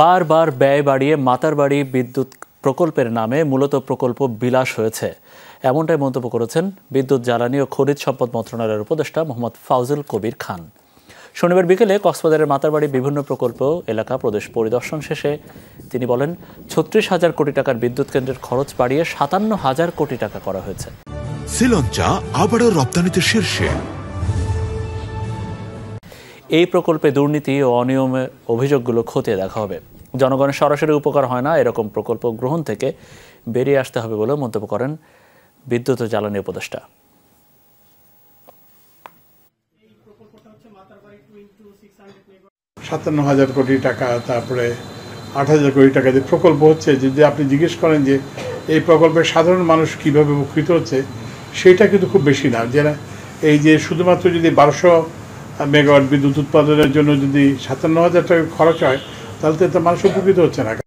বারবার ব্যয় বাড়িয়ে মাতার বাড়ি বিদ্যুৎ প্রকল্পের নামে মূলত প্রকল্প বিলাস হয়েছে এমনটাই মন্তব্য করেছেন বিদ্যুৎ জ্বালানি ও খনিজ সম্পদ মন্ত্রণালয়ের উপদেষ্টা মোহাম্মদ ফাউজুল কবির খান শনিবার বিকেলে কক্সবাজারের মাতারবাড়ি বিভিন্ন প্রকল্প এলাকা প্রদেশ পরিদর্শন শেষে তিনি বলেন ছত্রিশ হাজার কোটি টাকার বিদ্যুৎ কেন্দ্রের খরচ বাড়িয়ে সাতান্ন হাজার কোটি টাকা করা হয়েছে শ্রীলঞ্চা আবারও রপ্তানিতে শীর্ষে এই প্রকল্পে দুর্নীতি ও অনিয়মের অভিযোগগুলো খতিয়ে দেখা হবে জনগণের সরাসরি উপকার হয় না এরকম প্রকল্প গ্রহণ থেকে বেরিয়ে আসতে হবে বলে মন্তব্য করেন বিদ্যুৎ ও জ্বালানি উপদেষ্টা সাতান্ন হাজার কোটি টাকা তারপরে আট হাজার কোটি টাকা যে প্রকল্প হচ্ছে যদি আপনি জিজ্ঞেস করেন যে এই প্রকল্পে সাধারণ মানুষ কিভাবে উপকৃত হচ্ছে সেটা কিন্তু খুব বেশি না যে এই যে শুধুমাত্র যদি বারোশো মেগাওয়াট বিদ্যুৎ উৎপাদনের জন্য যদি সাতান্ন হাজার টাকা খরচ হয় তাহলে তো মানুষ উপকৃত হচ্ছে না